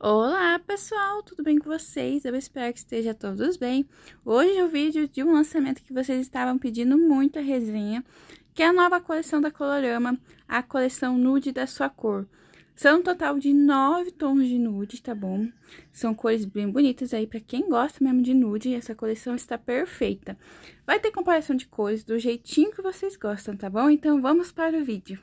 Olá pessoal, tudo bem com vocês? Eu espero que esteja todos bem. Hoje é o um vídeo de um lançamento que vocês estavam pedindo muito a resenha, que é a nova coleção da Colorama, a coleção nude da sua cor. São um total de nove tons de nude, tá bom? São cores bem bonitas aí para quem gosta mesmo de nude, essa coleção está perfeita. Vai ter comparação de cores do jeitinho que vocês gostam, tá bom? Então vamos para o vídeo.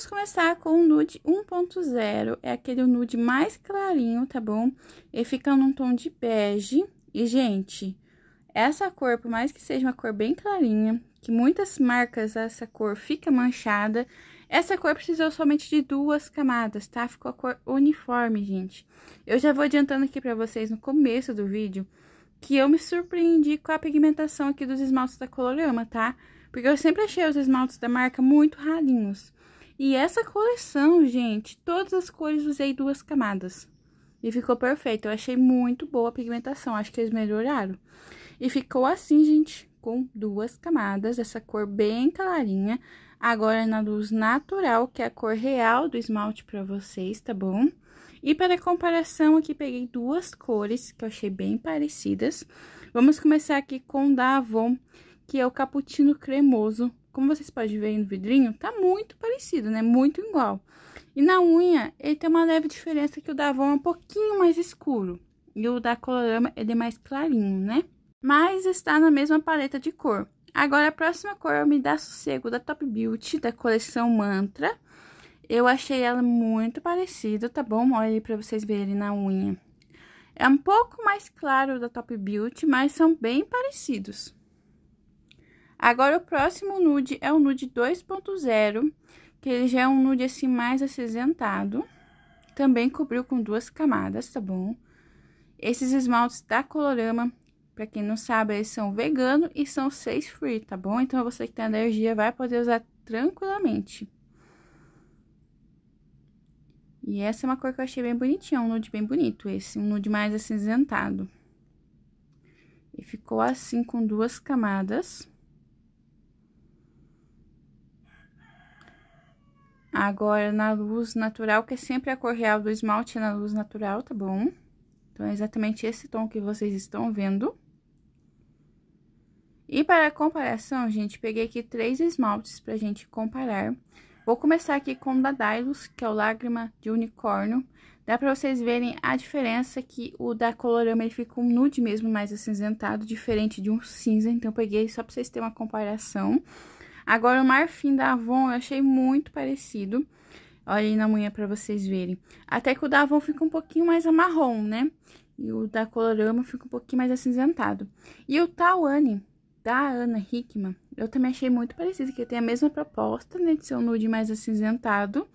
Vamos começar com o nude 1.0, é aquele nude mais clarinho, tá bom? Ele fica num tom de bege. E, gente, essa cor, por mais que seja uma cor bem clarinha, que muitas marcas essa cor fica manchada, essa cor precisou somente de duas camadas, tá? Ficou a cor uniforme, gente. Eu já vou adiantando aqui pra vocês no começo do vídeo que eu me surpreendi com a pigmentação aqui dos esmaltes da Colorama, tá? Porque eu sempre achei os esmaltes da marca muito ralinhos. E essa coleção, gente, todas as cores usei duas camadas. E ficou perfeito, eu achei muito boa a pigmentação, acho que eles melhoraram. E ficou assim, gente, com duas camadas, essa cor bem clarinha. Agora na luz natural, que é a cor real do esmalte pra vocês, tá bom? E para comparação, aqui peguei duas cores que eu achei bem parecidas. Vamos começar aqui com o da Avon, que é o Cappuccino Cremoso como vocês podem ver aí no vidrinho, tá muito parecido, né? Muito igual. E na unha, ele tem uma leve diferença que o da Avon é um pouquinho mais escuro. E o da Colorama, ele é mais clarinho, né? Mas está na mesma paleta de cor. Agora, a próxima cor é o Me Dá Sossego, da Top Beauty, da coleção Mantra. Eu achei ela muito parecida, tá bom? Olha aí pra vocês verem na unha. É um pouco mais claro da Top Beauty, mas são bem parecidos. Agora, o próximo nude é o nude 2.0, que ele já é um nude assim mais acinzentado. Também cobriu com duas camadas, tá bom? Esses esmaltes da Colorama, pra quem não sabe, eles são vegano e são seis free, tá bom? Então, você que tem alergia vai poder usar tranquilamente. E essa é uma cor que eu achei bem bonitinha, é um nude bem bonito esse, um nude mais acinzentado. E ficou assim com duas camadas. Agora, na luz natural, que é sempre a cor real do esmalte na luz natural, tá bom? Então, é exatamente esse tom que vocês estão vendo. E para comparação, gente, peguei aqui três esmaltes pra gente comparar. Vou começar aqui com o da Dylos, que é o Lágrima de Unicórnio. Dá pra vocês verem a diferença que o da Colorama, ele fica um nude mesmo, mais acinzentado, diferente de um cinza. Então, peguei só pra vocês terem uma comparação. Agora, o marfim da Avon eu achei muito parecido. Olha aí na manhã pra vocês verem. Até que o da Avon fica um pouquinho mais amarrom, né? E o da Colorama fica um pouquinho mais acinzentado. E o Tawane, da Ana Hickman, eu também achei muito parecido, que tem a mesma proposta, né? De ser um nude mais acinzentado.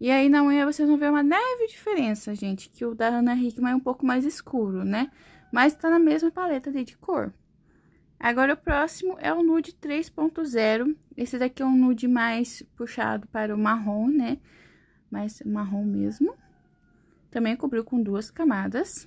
E aí, na manhã, vocês vão ver uma leve diferença, gente, que o da Ana Hickman é um pouco mais escuro, né? Mas tá na mesma paleta de cor. Agora, o próximo é o nude 3.0. Esse daqui é um nude mais puxado para o marrom, né? Mais marrom mesmo. Também cobriu com duas camadas.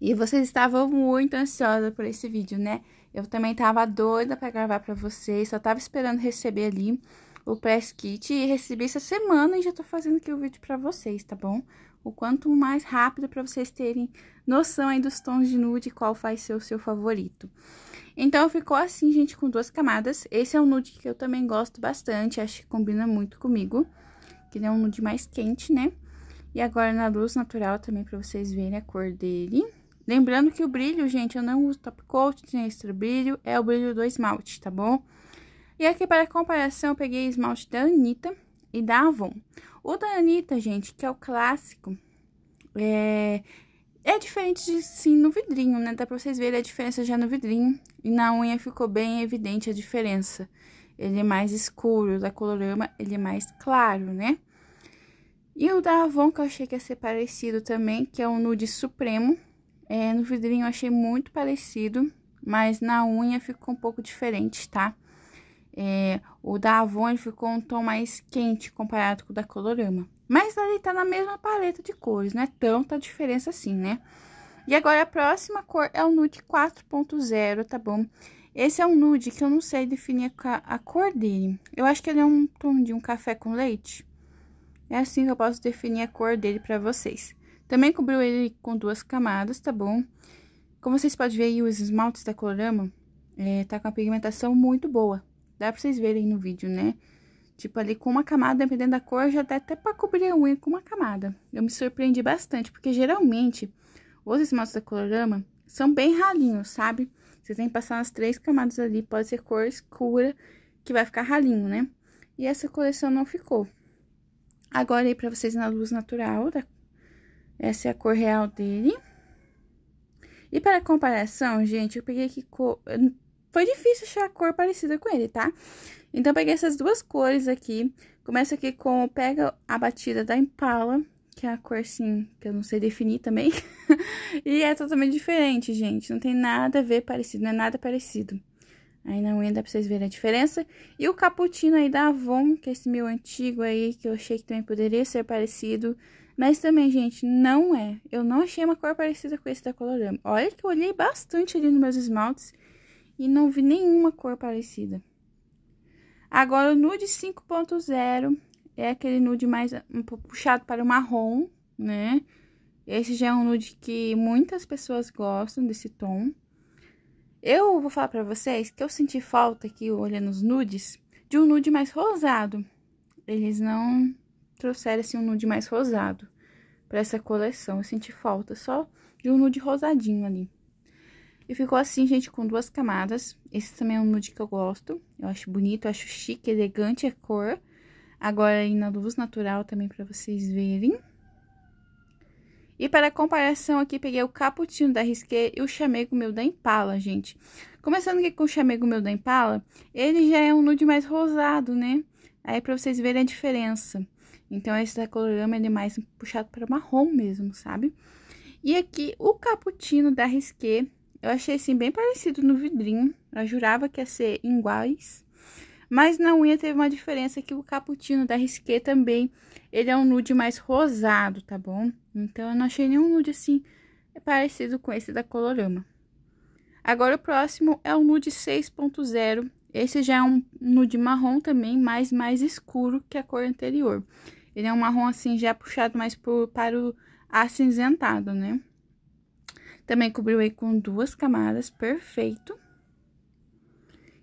E vocês estavam muito ansiosas por esse vídeo, né? Eu também tava doida para gravar para vocês, só tava esperando receber ali o press kit e recebi essa semana e já tô fazendo aqui o vídeo para vocês, tá bom? o quanto mais rápido para vocês terem noção aí dos tons de nude qual vai ser o seu favorito. Então, ficou assim, gente, com duas camadas. Esse é um nude que eu também gosto bastante, acho que combina muito comigo, que ele é um nude mais quente, né? E agora na luz natural também para vocês verem a cor dele. Lembrando que o brilho, gente, eu não uso top coat, tem extra brilho, é o brilho do esmalte, tá bom? E aqui para comparação eu peguei esmalte da Anitta e da Avon. O da Anitta, gente, que é o clássico, é, é diferente de sim no vidrinho, né? Dá pra vocês verem a diferença já no vidrinho. E na unha ficou bem evidente a diferença. Ele é mais escuro, da Colorama ele é mais claro, né? E o da Avon, que eu achei que ia ser parecido também, que é o Nude Supremo. É, no vidrinho eu achei muito parecido, mas na unha ficou um pouco diferente, tá? É, o da Avon ficou um tom mais quente comparado com o da Colorama. Mas ali tá na mesma paleta de cores, não é tanta diferença assim, né? E agora a próxima cor é o nude 4.0, tá bom? Esse é um nude que eu não sei definir a cor dele. Eu acho que ele é um tom de um café com leite. É assim que eu posso definir a cor dele pra vocês. Também cobriu ele com duas camadas, tá bom? Como vocês podem ver aí, os esmaltes da Colorama é, tá com a pigmentação muito boa. Dá pra vocês verem no vídeo, né? Tipo, ali com uma camada, dependendo da cor, já dá até pra cobrir a unha com uma camada. Eu me surpreendi bastante, porque geralmente os esmaltes da Colorama são bem ralinhos, sabe? Você tem que passar umas três camadas ali, pode ser cor escura, que vai ficar ralinho, né? E essa coleção não ficou. Agora aí pra vocês na luz natural, da... essa é a cor real dele. E para comparação, gente, eu peguei aqui co foi difícil achar a cor parecida com ele, tá? Então, peguei essas duas cores aqui. Começa aqui com Pega a Batida da Impala, que é a cor, assim, que eu não sei definir também. e é totalmente diferente, gente. Não tem nada a ver parecido, não é nada parecido. Aí na unha dá pra vocês verem a diferença. E o cappuccino aí da Avon, que é esse meu antigo aí, que eu achei que também poderia ser parecido. Mas também, gente, não é. Eu não achei uma cor parecida com esse da Colorama. Olha que eu olhei bastante ali nos meus esmaltes e não vi nenhuma cor parecida. Agora, o nude 5.0 é aquele nude mais puxado para o marrom, né? Esse já é um nude que muitas pessoas gostam desse tom. Eu vou falar para vocês que eu senti falta aqui, olhando os nudes, de um nude mais rosado. Eles não trouxeram, assim, um nude mais rosado para essa coleção. Eu senti falta só de um nude rosadinho ali. E ficou assim, gente, com duas camadas. Esse também é um nude que eu gosto. Eu acho bonito, eu acho chique, elegante a é cor. Agora aí na luz natural também pra vocês verem. E para comparação aqui, peguei o cappuccino da Risqué e o chamego meu da Impala, gente. Começando aqui com o chamego meu da Impala, ele já é um nude mais rosado, né? Aí pra vocês verem a diferença. Então, esse da Colorama, ele é mais puxado para marrom mesmo, sabe? E aqui, o caputino da Risqué eu achei assim bem parecido no vidrinho. Eu jurava que ia ser iguais. Mas na unha teve uma diferença que o cappuccino da Risqué também, ele é um nude mais rosado, tá bom? Então eu não achei nenhum nude assim parecido com esse da Colorama. Agora o próximo é o nude 6.0. Esse já é um nude marrom também, mas mais escuro que a cor anterior. Ele é um marrom assim já puxado mais para o acinzentado, né? Também cobriu aí com duas camadas, perfeito.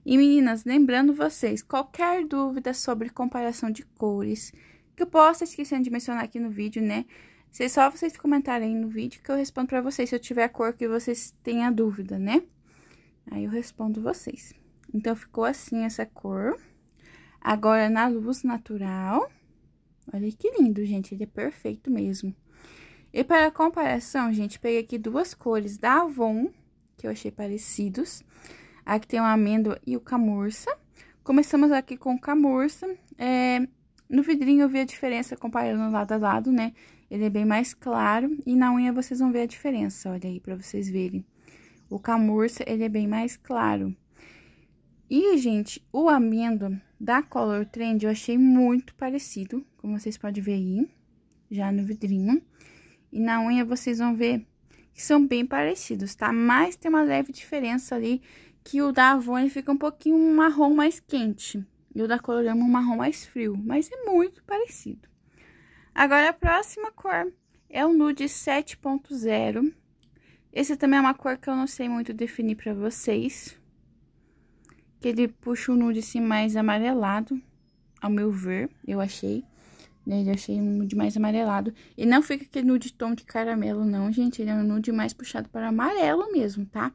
E meninas, lembrando vocês, qualquer dúvida sobre comparação de cores, que eu possa esquecer de mencionar aqui no vídeo, né? É só vocês comentarem no vídeo que eu respondo pra vocês, se eu tiver a cor que vocês tenham dúvida, né? Aí eu respondo vocês. Então, ficou assim essa cor. Agora, na luz natural. Olha que lindo, gente, ele é perfeito mesmo. E para comparação, gente, peguei aqui duas cores da Avon, que eu achei parecidos. Aqui tem o amêndoa e o camurça. Começamos aqui com o camurça. É, no vidrinho eu vi a diferença comparando lado a lado, né? Ele é bem mais claro e na unha vocês vão ver a diferença, olha aí, para vocês verem. O camurça, ele é bem mais claro. E, gente, o amêndoa da Color Trend eu achei muito parecido, como vocês podem ver aí, já no vidrinho e na unha vocês vão ver que são bem parecidos, tá? Mas tem uma leve diferença ali que o da Avon fica um pouquinho marrom mais quente e o da Colorama um marrom mais frio, mas é muito parecido. Agora a próxima cor é o nude 7.0. Esse também é uma cor que eu não sei muito definir para vocês. Que ele puxa o nude assim mais amarelado, ao meu ver, eu achei. Né? ele eu achei um nude mais amarelado. E não fica aquele nude tom de caramelo, não, gente. Ele é um nude mais puxado para amarelo mesmo, tá?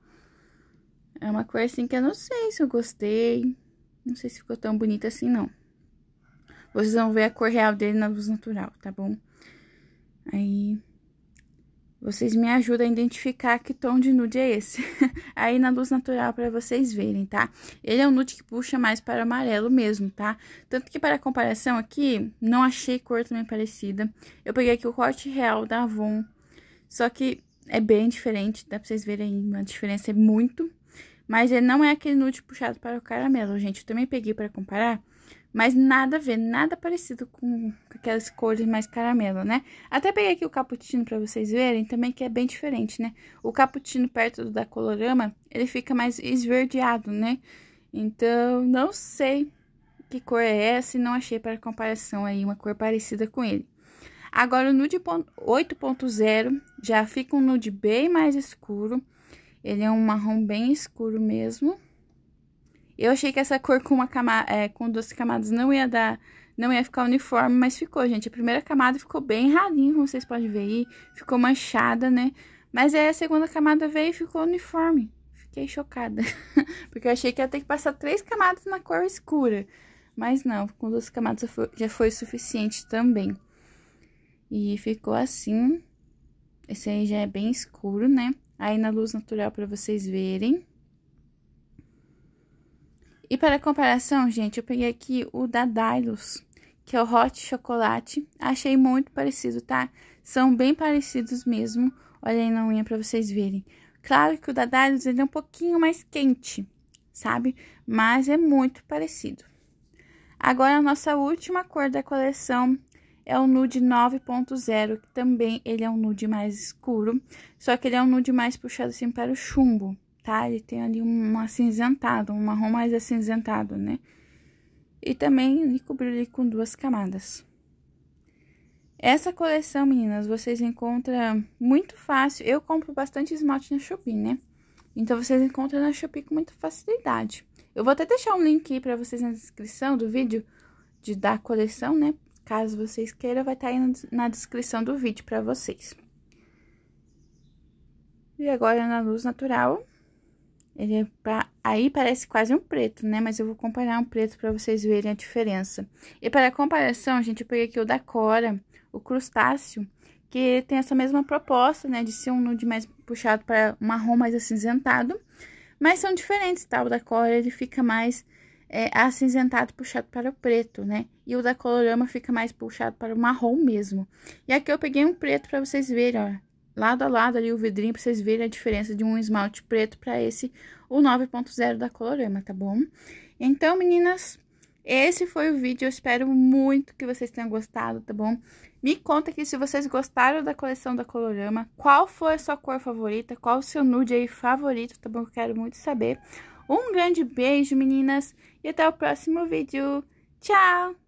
É uma cor assim que eu não sei se eu gostei. Não sei se ficou tão bonito assim, não. Vocês vão ver a cor real dele na luz natural, tá bom? Aí, vocês me ajudam a identificar que tom de nude é esse. Aí na luz natural para vocês verem, tá? Ele é um nude que puxa mais para o amarelo mesmo, tá? Tanto que para comparação aqui, não achei cor também parecida. Eu peguei aqui o corte real da Avon. Só que é bem diferente, dá pra vocês verem a diferença é muito. Mas ele não é aquele nude puxado para o caramelo, gente. Eu também peguei para comparar. Mas nada a ver, nada parecido com aquelas cores mais caramelo, né? Até peguei aqui o cappuccino pra vocês verem também, que é bem diferente, né? O cappuccino perto do da Colorama, ele fica mais esverdeado, né? Então, não sei que cor é essa e não achei para comparação aí uma cor parecida com ele. Agora, o nude 8.0 já fica um nude bem mais escuro. Ele é um marrom bem escuro mesmo. Eu achei que essa cor com, uma cama, é, com duas camadas não ia dar, não ia ficar uniforme, mas ficou, gente. A primeira camada ficou bem ralinha, como vocês podem ver aí, ficou manchada, né? Mas aí a segunda camada veio e ficou uniforme. Fiquei chocada, porque eu achei que ia ter que passar três camadas na cor escura. Mas não, com duas camadas já foi, já foi suficiente também. E ficou assim. Esse aí já é bem escuro, né? Aí na luz natural para vocês verem. E para comparação, gente, eu peguei aqui o da Dylos, que é o Hot Chocolate. Achei muito parecido, tá? São bem parecidos mesmo. Olha aí na unha para vocês verem. Claro que o da Dylos ele é um pouquinho mais quente, sabe? Mas é muito parecido. Agora, a nossa última cor da coleção é o nude 9.0, que também ele é um nude mais escuro, só que ele é um nude mais puxado assim para o chumbo tá? Ele tem ali um acinzentado, um marrom mais acinzentado, né? E também cobriu ele com duas camadas. Essa coleção, meninas, vocês encontram muito fácil. Eu compro bastante esmalte na Shopee, né? Então, vocês encontram na Shopee com muita facilidade. Eu vou até deixar um link para vocês na descrição do vídeo de, da coleção, né? Caso vocês queiram, vai estar tá aí na descrição do vídeo para vocês. E agora na luz natural, ele é pra... Aí parece quase um preto, né? Mas eu vou comparar um preto para vocês verem a diferença. E para comparação, gente, eu peguei aqui o da Cora, o crustáceo, que tem essa mesma proposta, né? De ser um nude mais puxado para um marrom mais acinzentado. Mas são diferentes, tá? O da Cora, ele fica mais é, acinzentado, puxado para o preto, né? E o da Colorama fica mais puxado para o marrom mesmo. E aqui eu peguei um preto para vocês verem, ó lado a lado ali o vidrinho para vocês verem a diferença de um esmalte preto para esse, o 9.0 da Colorama, tá bom? Então, meninas, esse foi o vídeo, eu espero muito que vocês tenham gostado, tá bom? Me conta aqui se vocês gostaram da coleção da Colorama, qual foi a sua cor favorita, qual o seu nude aí favorito, tá bom? Eu quero muito saber. Um grande beijo, meninas, e até o próximo vídeo. Tchau!